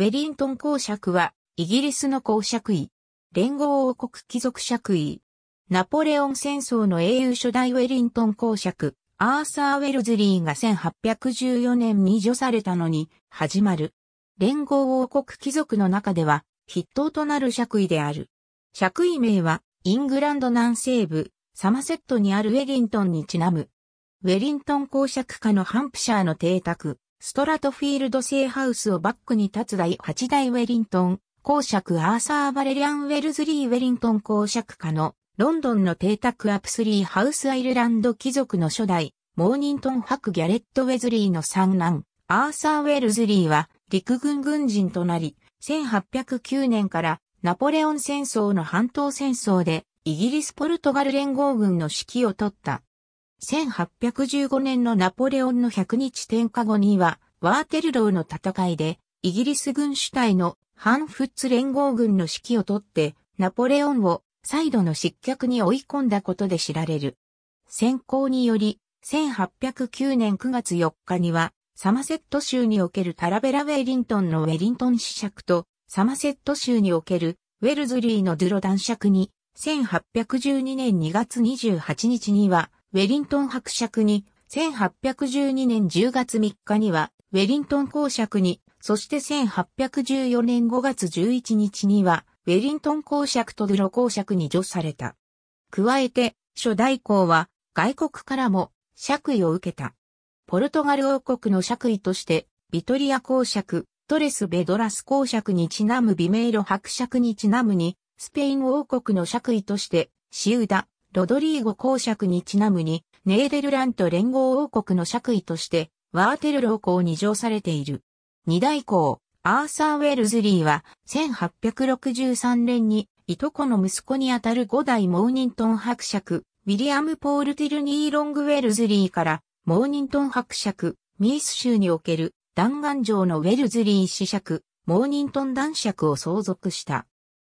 ウェリントン公爵は、イギリスの公爵位。連合王国貴族爵位。ナポレオン戦争の英雄初代ウェリントン公爵、アーサー・ウェルズリーが1814年に除されたのに、始まる。連合王国貴族の中では、筆頭となる爵位である。爵位名は、イングランド南西部、サマセットにあるウェリントンにちなむ。ウェリントン公爵下のハンプシャーの邸宅、ストラトフィールド製ハウスをバックに立つ第8代ウェリントン、公爵アーサー・バレリアン・ウェルズリー・ウェリントン公爵家のロンドンの邸宅アプスリー・ハウス・アイルランド貴族の初代、モーニントンハク・ギャレット・ウェズリーの三男、アーサー・ウェルズリーは陸軍軍人となり、1809年からナポレオン戦争の半島戦争でイギリス・ポルトガル連合軍の指揮を取った。1815年のナポレオンの100日天下後には、ワーテルローの戦いで、イギリス軍主体の反フッツ連合軍の指揮をとって、ナポレオンを再度の失脚に追い込んだことで知られる。先行により、1809年9月4日には、サマセット州におけるタラベラ・ウェリントンのウェリントン子爵と、サマセット州におけるウェルズリーのドゥロ男爵に、1812年2月28日には、ウェリントン伯爵に、1812年10月3日には、ウェリントン公爵に、そして1814年5月11日には、ウェリントン公爵とドゥロ公爵に除された。加えて、初代公は、外国からも、爵位を受けた。ポルトガル王国の爵位として、ビトリア公爵、トレス・ベドラス公爵にちなむビメイロ伯爵にちなむに、スペイン王国の爵位として、シウダ、ロドリーゴ公爵にちなむに、ネーデルラント連合王国の爵位として、ワーテルロー公に上されている。二代公、アーサー・ウェルズリーは、1863年に、いとこの息子にあたる五代モーニントン伯爵、ウィリアム・ポール・ティルニー・ロング・ウェルズリーから、モーニントン伯爵、ミース州における弾丸城のウェルズリー子爵、モーニントン男爵を相続した。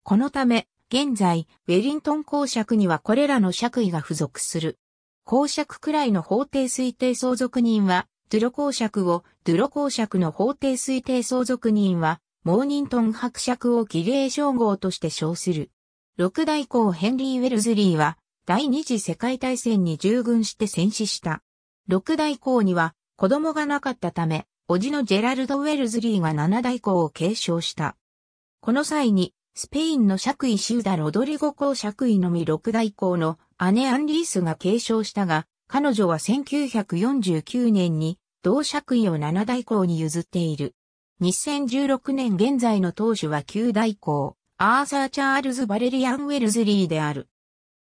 このため、現在、ウェリントン公爵にはこれらの爵位が付属する。公爵くらいの法定推定相続人は、ドゥロ公爵を、ドゥロ公爵の法定推定相続人は、モーニントン伯爵を儀礼称号として称する。六代公ヘンリー・ウェルズリーは、第二次世界大戦に従軍して戦死した。六代公には、子供がなかったため、叔父のジェラルド・ウェルズリーが七代公を継承した。この際に、スペインの爵位シュダ・ロドリゴ公爵位のみ六代公の姉アンリースが継承したが、彼女は1949年に同爵位を七代公に譲っている。2016年現在の当主は九代公、アーサー・チャールズ・バレリアン・ウェルズリーである。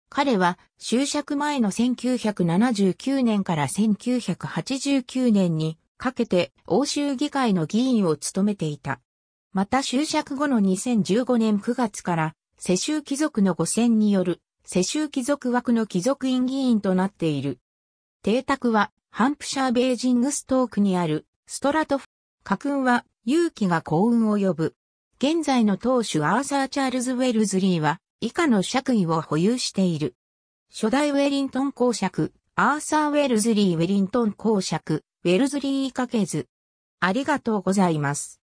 彼は、就職前の1979年から1989年にかけて、欧州議会の議員を務めていた。また就着後の2015年9月から、世襲貴族の五選による、世襲貴族枠の貴族院議員となっている。邸宅は、ハンプシャー・ベージングストークにある、ストラトフ。家訓は、勇気が幸運を呼ぶ。現在の当主アーサー・チャールズ・ウェルズリーは、以下の爵位を保有している。初代ウェリントン公爵、アーサー・ウェルズリー・ウェリントン公爵、ウェルズリー・かけず。ありがとうございます。